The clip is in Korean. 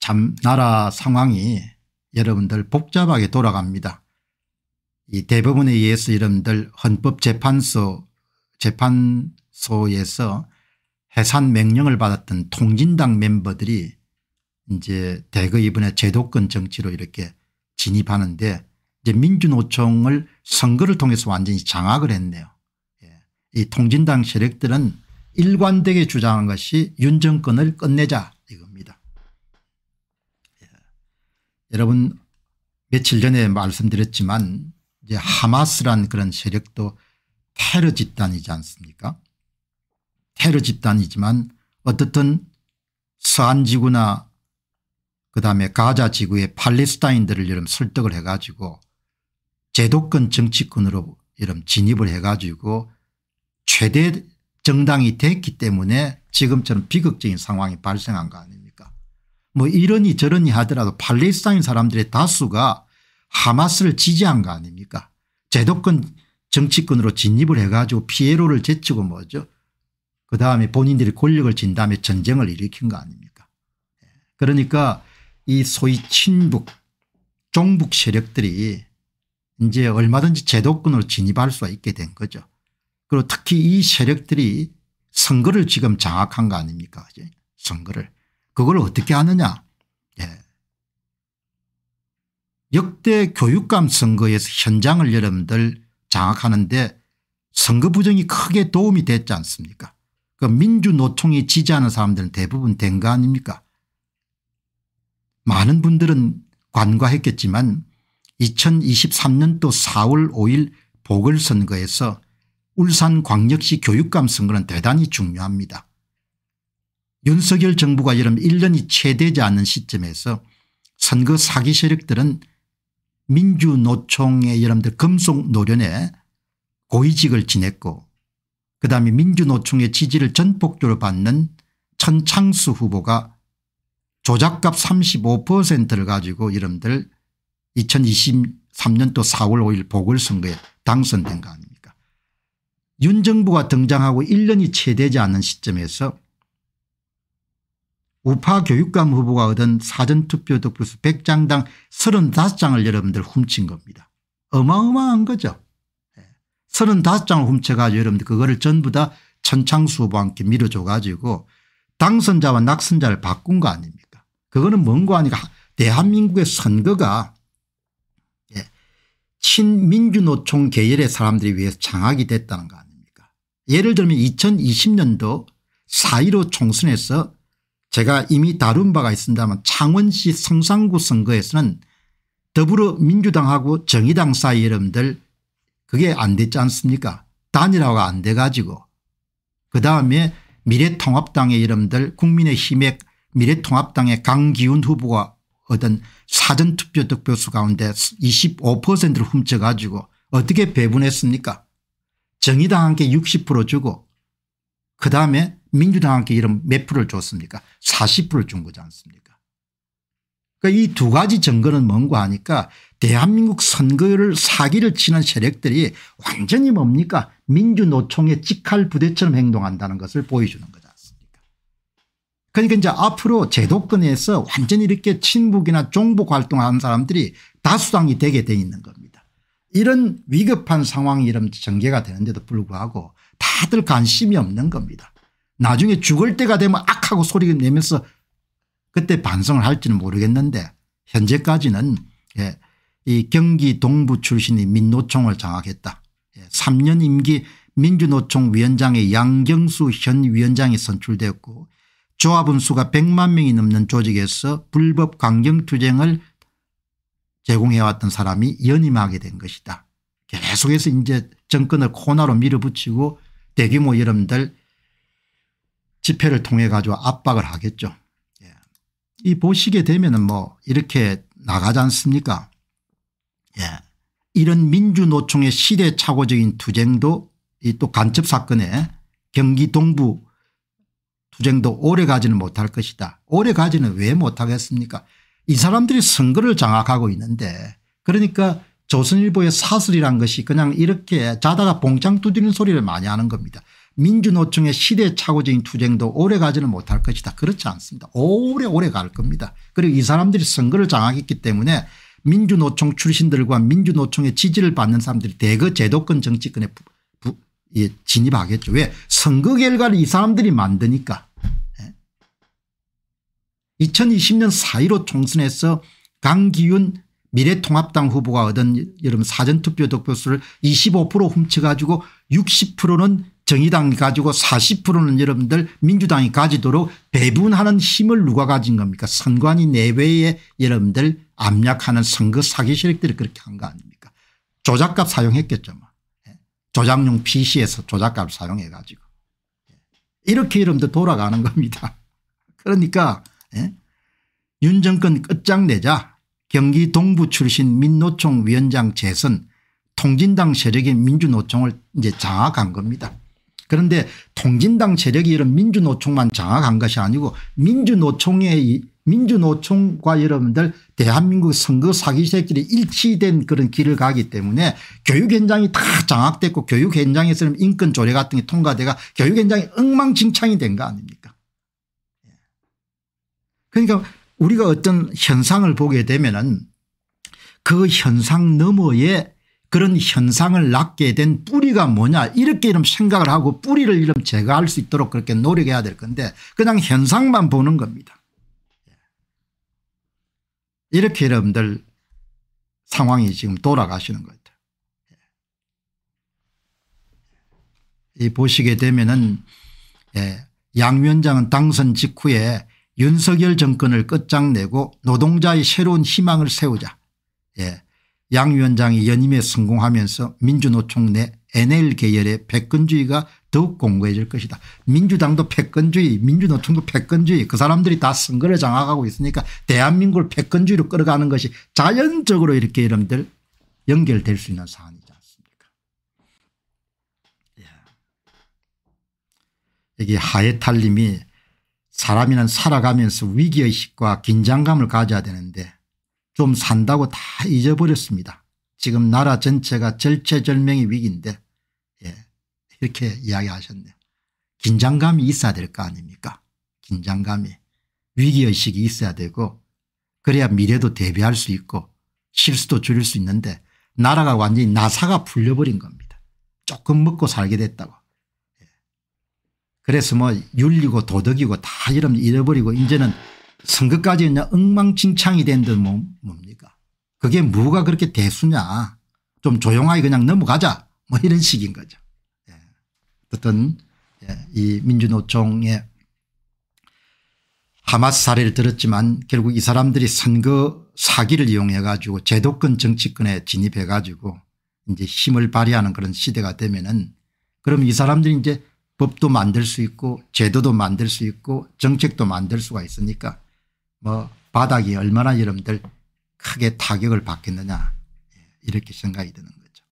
참 나라 상황이 여러분들 복잡하게 돌아갑니다. 이 대법원에 의해서 여러분들 헌법재판소 재판소에서 해산 명령을 받았던 통진당 멤버들이 이제 대거 이번에 제도권 정치로 이렇게 진입하는데 이제 민주노총을 선거를 통해서 완전히 장악을 했네요. 예. 이 통진당 세력들은 일관되게 주장한 것이 윤 정권을 끝내자 여러분 며칠 전에 말씀드렸지만 이제 하마스란 그런 세력도 테러 집단이지 않습니까 테러 집단이지만 어떻든 서한 지구나 그다음에 가자 지구의 팔레스타인들을 여름 설득을 해가지고 제도권 정치권으로 여름 진입을 해가지고 최대 정당이 됐기 때문에 지금처럼 비극적인 상황이 발생한 거 아닙니까 뭐 이러니 저러니 하더라도 팔레스타인 사람들의 다수가 하마스를 지지한 거 아닙니까 제도권 정치권으로 진입을 해가지고 피에로를 제치고 뭐죠 그다음에 본인들이 권력을 진 다음에 전쟁을 일으킨 거 아닙니까 예. 그러니까 이 소위 친북 종북 세력들이 이제 얼마든지 제도권으로 진입할 수 있게 된 거죠. 그리고 특히 이 세력들이 선거를 지금 장악한 거 아닙니까 선거를. 그걸 어떻게 하느냐 예. 역대 교육감 선거에서 현장을 여러분들 장악하는데 선거 부정이 크게 도움이 됐지 않습니까 그 민주노총이 지지하는 사람들은 대부분 된 거 아닙니까 많은 분들은 관과했겠지만 2023년도 4월 5일 보궐선거에서 울산광역시 교육감 선거는 대단히 중요합니다. 윤석열 정부가 여름 1년이 채 되지 않는 시점에서 선거 사기 세력들은 민주노총의 여러분들 금속노련에 고위직을 지냈고 그다음에 민주노총의 지지를 전폭적으로 받는 천창수 후보가 조작값 35%를 가지고 여러분들 2023년도 4월 5일 보궐선거에 당선된 거 아닙니까 윤 정부가 등장하고 1년이 채 되지 않은 시점에서 우파 교육감 후보가 얻은 사전투표 득표수 100장당 35장을 여러분들 훔친 겁니다. 어마어마한 거죠. 35장을 예. 훔쳐가지고 여러분들 그거를 전부 다 천창수호와 함께 밀어줘 가지고 당선자와 낙선자를 바꾼 거 아닙니까 그거는 뭔가 하니까 대한민국의 선거가 예, 친민주노총 계열의 사람들이 위해서 장악이 됐다는 거 아닙니까 예를 들면 2020년도 4.15 총선에서 제가 이미 다룬 바가 있습니다만 창원시 성산구 선거에서는 더불어민주당하고 정의당 사이 여러분들 그게 안 됐지 않습니까 단일화가 안 돼 가지고 그다음에 미래통합당의 여러분들 국민의힘의 미래통합당의 강기훈 후보가 얻은 사전투표 득표수 가운데 25%를 훔쳐가지고 어떻게 배분했습니까 정의당한테 60% 주고 그다음에 민주당한테 이런 몇 프로를 줬습니까 40%를 준 거지 않습니까 그러니까 이 두 가지 증거는 뭔가 하니까 대한민국 선거를 사기를 치는 세력들이 완전히 뭡니까 민주노총의 직할 부대처럼 행동한다는 것을 보여주는 거지 않습니까 그러니까 이제 앞으로 제도권에서 완전히 이렇게 친북이나 종북 활동하는 사람들이 다수당이 되게 돼 있는 겁니다. 이런 위급한 상황이 이런 전개가 되는데도 불구하고 다들 관심이 없는 겁니다. 나중에 죽을 때가 되면 악하고 소리 내면서 그때 반성을 할지는 모르겠는데 현재까지는 예, 이 경기 동부 출신이 민노총을 장악했다. 예, 3년 임기 민주노총 위원장의 양경수 현 위원장이 선출되었고 조합원 수가 100만 명이 넘는 조직에서 불법 강경투쟁을 제공해왔던 사람이 연임하게 된 것이다. 계속해서 이제 정권을 코너로 밀어붙이고 대규모 여러분들 집회를 통해 가지고 압박을 하겠죠. 예. 이 보시게 되면은 뭐 이렇게 나가지 않습니까? 예. 이런 민주노총의 시대착오적인 투쟁도 이 또 간첩 사건에 경기 동부 투쟁도 오래 가지는 못할 것이다. 오래 가지는 왜 못하겠습니까? 이 사람들이 선거를 장악하고 있는데 그러니까 조선일보의 사설이란 것이 그냥 이렇게 자다가 봉장 두드리는 소리를 많이 하는 겁니다. 민주노총의 시대착오적인 투쟁도 오래가지는 못할 것이다. 그렇지 않습니다. 오래오래 갈 겁니다. 그리고 이 사람들이 선거를 장악했기 때문에 민주노총 출신들과 민주노총의 지지를 받는 사람들이 대거 제도권 정치권에 부, 부, 예, 진입하겠죠. 왜 선거 결과를 이 사람들이 만드니까. 2020년 예? 4.15 총선에서 강기윤 미래통합당 후보가 얻은 여러분 사전투표 득표수를 25% 훔쳐가지고 60%는 정의당이 가지고 40%는 여러분들 민주당이 가지도록 배분하는 힘을 누가 가진 겁니까 선관위 내외에 여러분들 압력하는 선거 사기 세력들이 그렇게 한 거 아닙니까 조작값 사용했겠죠. 뭐. 예. 조작용 PC에서 조작값 사용해 가지고 예. 이렇게 여러분들 돌아가는 겁니다. 그러니까 예? 윤 정권 끝장내자 경기 동부 출신 민노총 위원장 재선 통진당 세력인 민주노총을 이제 장악한 겁니다. 그런데 통진당 세력이 이런 민주노총만 장악한 것이 아니고 민주노총의 민주노총과 여러분들 대한민국 선거 사기세끼들 일치된 그런 길을 가기 때문에 교육 현장이 다 장악됐고 교육 현장에서는 인권 조례 같은 게 통과돼가 교육 현장이 엉망진창이 된 거 아닙니까 예. 그러니까 우리가 어떤 현상을 보게 되면 은그 현상 너머에 그런 현상을 낳게 된 뿌리가 뭐냐 이렇게 이런 생각을 하고 뿌리를 이름 제거할 수 있도록 그렇게 노력해야 될 건데 그냥 현상만 보는 겁니다. 예. 이렇게 여러분들 상황이 지금 돌아가시는 거예요. 예. 이 보시게 되면은 예, 양 위원장은 당선 직후에 윤석열 정권을 끝장내고 노동자의 새로운 희망을 세우자 예, 양 위원장이 연임에 성공하면서 민주노총 내 NL 계열의 패권주의가 더욱 공고해질 것이다. 민주당도 패권주의 민주노총도 패권주의 그 사람들이 다 선거를 장악하고 있으니까 대한민국을 패권주의로 끌어가는 것이 자연적으로 이렇게 여러분들 연결될 수 있는 사안이지 않습니까 예. 여기 하예탈님이 사람이란 살아가면서 위기의식과 긴장감을 가져야 되는데 좀 산다고 다 잊어버렸습니다. 지금 나라 전체가 절체절명의 위기인데 예, 이렇게 이야기하셨네요. 긴장감이 있어야 될 거 아닙니까 긴장감이 위기의식이 있어야 되고 그래야 미래도 대비할 수 있고 실수도 줄일 수 있는데 나라가 완전히 나사가 풀려버린 겁니다. 조금 먹고 살게 됐다고. 예. 그래서 뭐 윤리고 도덕이고 다 이런 잃어버리고 이제는 선거까지 그냥 엉망진창이 된듯 뭐, 뭡니까 그게 뭐가 그렇게 대수냐 좀 조용하게 그냥 넘어가자 뭐 이런 식인 거죠. 예. 어떤 예. 이 민주노총의 하마스 사례를 들었지만 결국 이 사람들이 선거 사기를 이용해 가지고 제도권 정치권에 진입해 가지고 이제 힘을 발휘하는 그런 시대가 되면은 그럼 이 사람들이 이제 법도 만들 수 있고 제도도 만들 수 있고 정책도 만들 수가 있으니까 뭐 바닥이 얼마나 여러분들 크게 타격을 받겠느냐 이렇게 생각이 드는 거예요.